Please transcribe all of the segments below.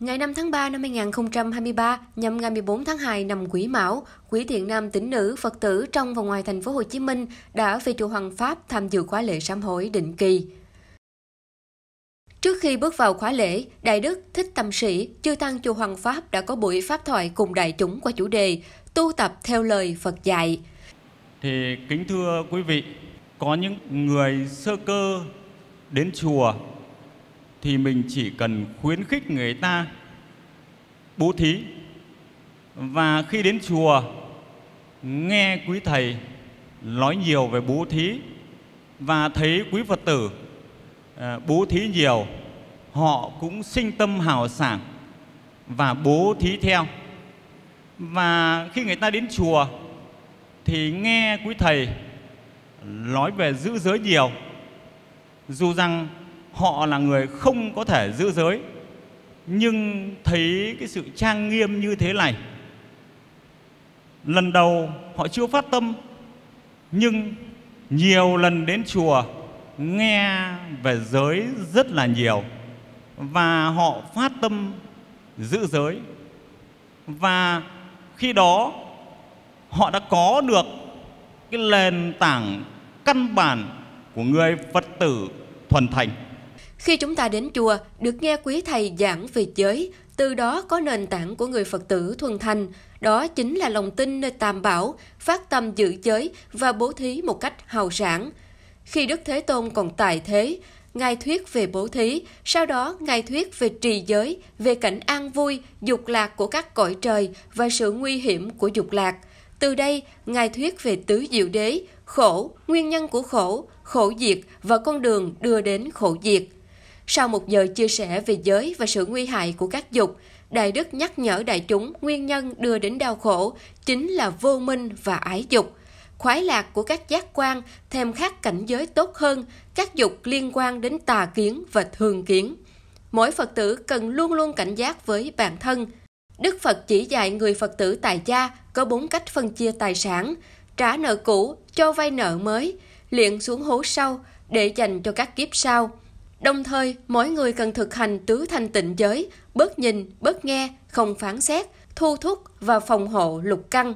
Ngày 5 tháng 3 năm 2023 nhằm ngày 14 tháng 2 năm Quý Mão, quý Thiện Nam tín nữ Phật tử trong và ngoài thành phố Hồ Chí Minh đã về chùa Hoàng Pháp tham dự khóa lễ sám hối định kỳ. Trước khi bước vào khóa lễ, Đại Đức Thích Tâm Sĩ, chư tăng chùa Hoàng Pháp đã có buổi pháp thoại cùng đại chúng qua chủ đề tu tập theo lời Phật dạy. Thì kính thưa quý vị, có những người sơ cơ đến chùa thì mình chỉ cần khuyến khích người ta bố thí và khi đến chùa nghe quý thầy nói nhiều về bố thí và thấy quý Phật tử à, bố thí nhiều họ cũng sinh tâm hào sảng và bố thí theo và khi người ta đến chùa thì nghe quý thầy nói về giữ giới nhiều dù rằng họ là người không có thể giữ giới nhưng thấy cái sự trang nghiêm như thế này lần đầu họ chưa phát tâm nhưng nhiều lần đến chùa nghe về giới rất là nhiều và họ phát tâm giữ giới và khi đó họ đã có được cái nền tảng căn bản của người Phật tử thuần thành khi chúng ta đến chùa, được nghe quý thầy giảng về giới, từ đó có nền tảng của người Phật tử thuần thành, đó chính là lòng tin nơi tam bảo, phát tâm giữ giới và bố thí một cách hào sản. Khi Đức Thế Tôn còn tại thế, Ngài thuyết về bố thí, sau đó Ngài thuyết về trì giới, về cảnh an vui, dục lạc của các cõi trời và sự nguy hiểm của dục lạc. Từ đây, Ngài thuyết về tứ diệu đế, khổ, nguyên nhân của khổ, khổ diệt và con đường đưa đến khổ diệt. Sau một giờ chia sẻ về giới và sự nguy hại của các dục, Đại Đức nhắc nhở đại chúng nguyên nhân đưa đến đau khổ chính là vô minh và ái dục. Khoái lạc của các giác quan thêm khắc cảnh giới tốt hơn, các dục liên quan đến tà kiến và thường kiến. Mỗi Phật tử cần luôn luôn cảnh giác với bản thân. Đức Phật chỉ dạy người Phật tử tại gia có bốn cách phân chia tài sản, trả nợ cũ, cho vay nợ mới, liện xuống hố sau để dành cho các kiếp sau. Đồng thời, mỗi người cần thực hành tứ thanh tịnh giới, bớt nhìn, bớt nghe, không phán xét, thu thúc và phòng hộ lục căng.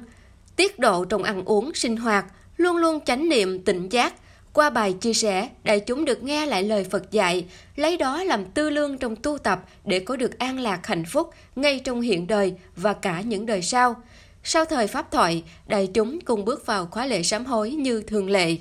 Tiết độ trong ăn uống, sinh hoạt, luôn luôn chánh niệm tỉnh giác. Qua bài chia sẻ, đại chúng được nghe lại lời Phật dạy, lấy đó làm tư lương trong tu tập để có được an lạc hạnh phúc ngay trong hiện đời và cả những đời sau. Sau thời Pháp thoại, đại chúng cùng bước vào khóa lễ sám hối như thường lệ.